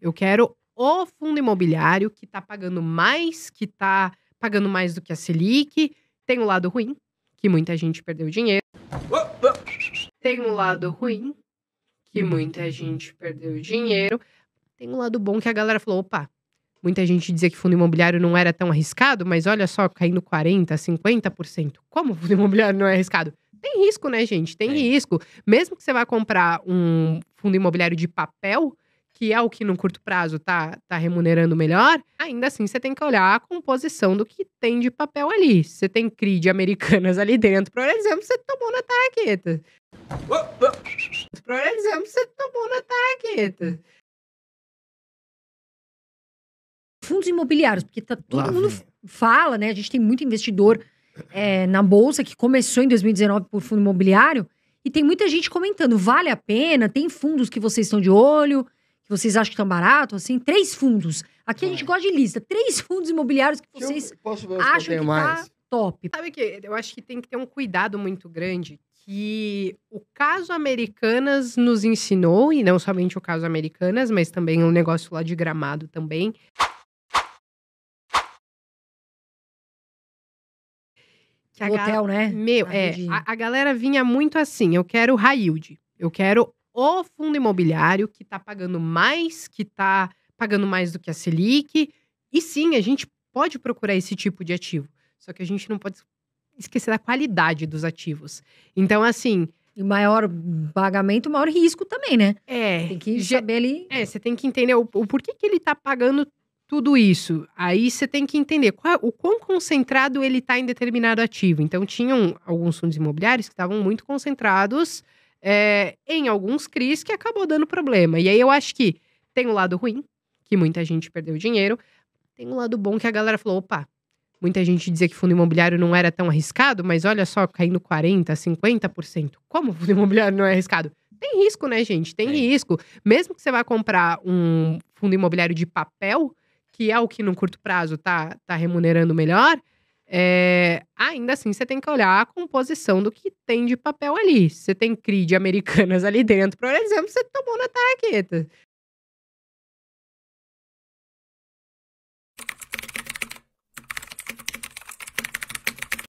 Eu quero o fundo imobiliário que está pagando mais, que está pagando mais do que a Selic. Tem o um lado ruim, que muita gente perdeu dinheiro. Tem um lado ruim, que muita gente perdeu dinheiro. Tem um lado bom que a galera falou: opa, muita gente dizia que fundo imobiliário não era tão arriscado, mas olha só, caindo 40%, 50%. Como fundo imobiliário não é arriscado? Tem risco, né, gente? Tem é. risco. Mesmo que você vá comprar um fundo imobiliário de papel, que é o que no curto prazo tá, tá remunerando melhor, ainda assim você tem que olhar a composição do que tem de papel ali. você tem CRI de americanas ali dentro, por exemplo, você tomou na taqueta. Oh, Por exemplo, você tomou na taqueta. Fundos imobiliários, porque tá, todo Lá, mundo vem. fala, né? A gente tem muito investidor é, na Bolsa que começou em 2019 por fundo imobiliário. E tem muita gente comentando, vale a pena? Tem fundos que vocês estão de olho? vocês acham que estão barato, assim, três fundos. Aqui a gente gosta de lista. Três fundos imobiliários que vocês acham que, que tá top. Sabe que eu acho que tem que ter um cuidado muito grande que o caso Americanas nos ensinou, e não somente o caso Americanas, mas também um negócio lá de Gramado também. Que o hotel, né? Meu, é, a, a, galera vinha muito assim, eu quero high yield, eu quero o fundo imobiliário que está pagando mais, que está pagando mais do que a Selic. E sim, a gente pode procurar esse tipo de ativo. Só que a gente não pode esquecer da qualidade dos ativos. Então, assim. E maior pagamento, maior risco também, né? É. Tem que saber ali. É, você tem que entender o, o porquê que ele está pagando tudo isso. Aí você tem que entender qual, é, o quão concentrado ele está em determinado ativo. Então, tinham alguns fundos imobiliários que estavam muito concentrados é, em alguns CRIs que acabou dando problema. E aí eu acho que tem o um lado ruim, que muita gente perdeu dinheiro, tem um lado bom que a galera falou: opa, muita gente dizia que fundo imobiliário não era tão arriscado, mas olha só, caindo 40%, 50%. Como fundo imobiliário não é arriscado? Tem risco, né, gente? Tem é. risco. Mesmo que você vá comprar um fundo imobiliário de papel, que é o que no curto prazo tá, tá remunerando melhor, é, ainda assim, você tem que olhar a composição do que tem de papel ali. Você tem CRI de Americanas ali dentro, por exemplo, você tomou na taraqueta.